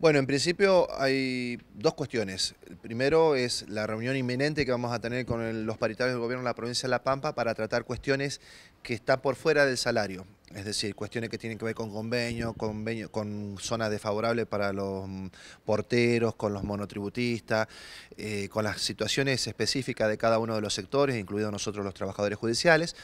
Bueno, en principio hay dos cuestiones. El primero es la reunión inminente que vamos a tener con los paritarios del gobierno de la provincia de La Pampa para tratar cuestiones que están por fuera del salario. Es decir, cuestiones que tienen que ver con convenio, convenio con zonas desfavorables para los porteros, con los monotributistas, eh, con las situaciones específicas de cada uno de los sectores, incluidos nosotros los trabajadores judiciales.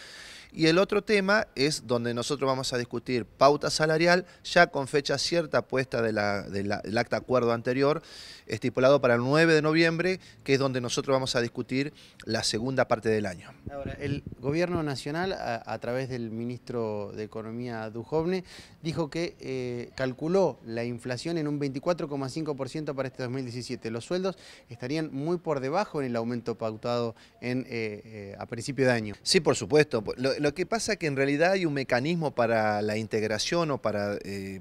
Y el otro tema es donde nosotros vamos a discutir pauta salarial, ya con fecha cierta puesta del de de acta acuerdo anterior, estipulado para el 9 de noviembre, que es donde nosotros vamos a discutir la segunda parte del año. Ahora, el Gobierno Nacional, a, través del ministro de Economía Dujovne, dijo que eh, calculó la inflación en un 24,5% para este 2017. Los sueldos estarían muy por debajo en el aumento pautado en, eh, eh, a principio de año. Sí, por supuesto lo que pasa es que en realidad hay un mecanismo para la integración o para eh,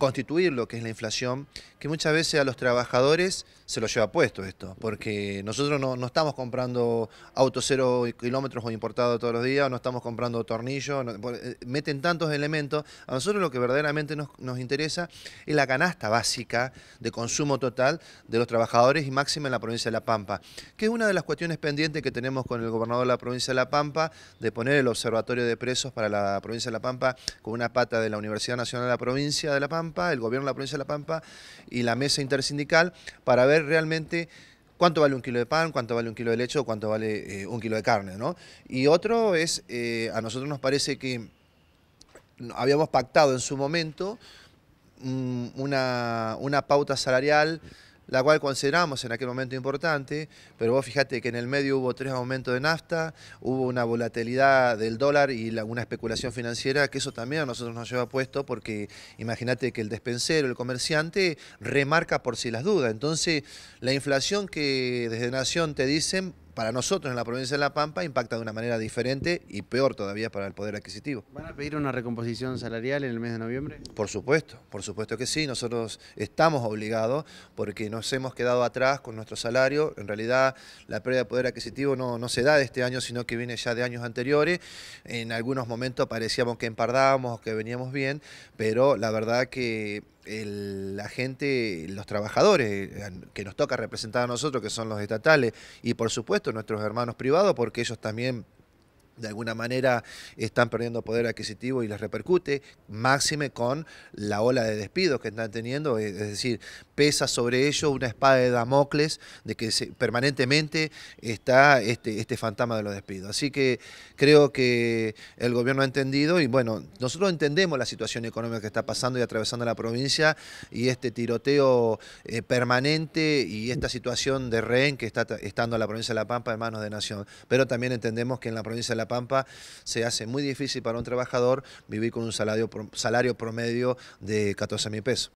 constituir lo que es la inflación, que muchas veces a los trabajadores se lo lleva puesto esto, porque nosotros no, estamos comprando autos cero kilómetros o importados todos los días, no estamos comprando tornillos, eh, meten tantos elementos. A nosotros lo que verdaderamente nos, nos interesa es la canasta básica de consumo total de los trabajadores y máxima en la provincia de La Pampa, que es una de las cuestiones pendientes que tenemos con el gobernador de la provincia de La Pampa, de poner el observatorio de presos para la provincia de La Pampa con una pata de la Universidad Nacional de la provincia de La Pampa, el gobierno de la provincia de La Pampa y la mesa intersindical para ver realmente cuánto vale un kilo de pan, cuánto vale un kilo de leche o cuánto vale eh, un kilo de carne. Y otro es, eh, a nosotros nos parece que habíamos pactado en su momento mm, una, una pauta salarial la cual consideramos en aquel momento importante, pero vos fijate que en el medio hubo tres aumentos de nafta, hubo una volatilidad del dólar y una especulación financiera, que eso también a nosotros nos lleva puesto, porque imagínate que el despensero, el comerciante, remarca por si sí las dudas. Entonces, la inflación que desde Nación te dicen para nosotros en la provincia de La Pampa impacta de una manera diferente y peor todavía para el poder adquisitivo. ¿Van a pedir una recomposición salarial en el mes de noviembre? Por supuesto, por supuesto que sí. Nosotros estamos obligados porque nos hemos quedado atrás con nuestro salario. En realidad la pérdida de poder adquisitivo no, no se da de este año, sino que viene ya de años anteriores. En algunos momentos parecíamos que empardábamos, que veníamos bien, pero la verdad que la gente, los trabajadores eh, que nos toca representar a nosotros, que son los estatales, y por supuesto nuestros hermanos privados, porque ellos también de alguna manera están perdiendo poder adquisitivo y les repercute, máxime con la ola de despidos que están teniendo, eh, es decir, pesa sobre ellos una espada de Damocles de que permanentemente está este, este fantasma de los despidos. Así que creo que el gobierno ha entendido y bueno, nosotros entendemos la situación económica que está pasando y atravesando la provincia y este tiroteo eh, permanente y esta situación de rehén que está estando la provincia de La Pampa en manos de Nación, pero también entendemos que en la provincia de La Pampa se hace muy difícil para un trabajador vivir con un salario, salario promedio de 14 mil pesos.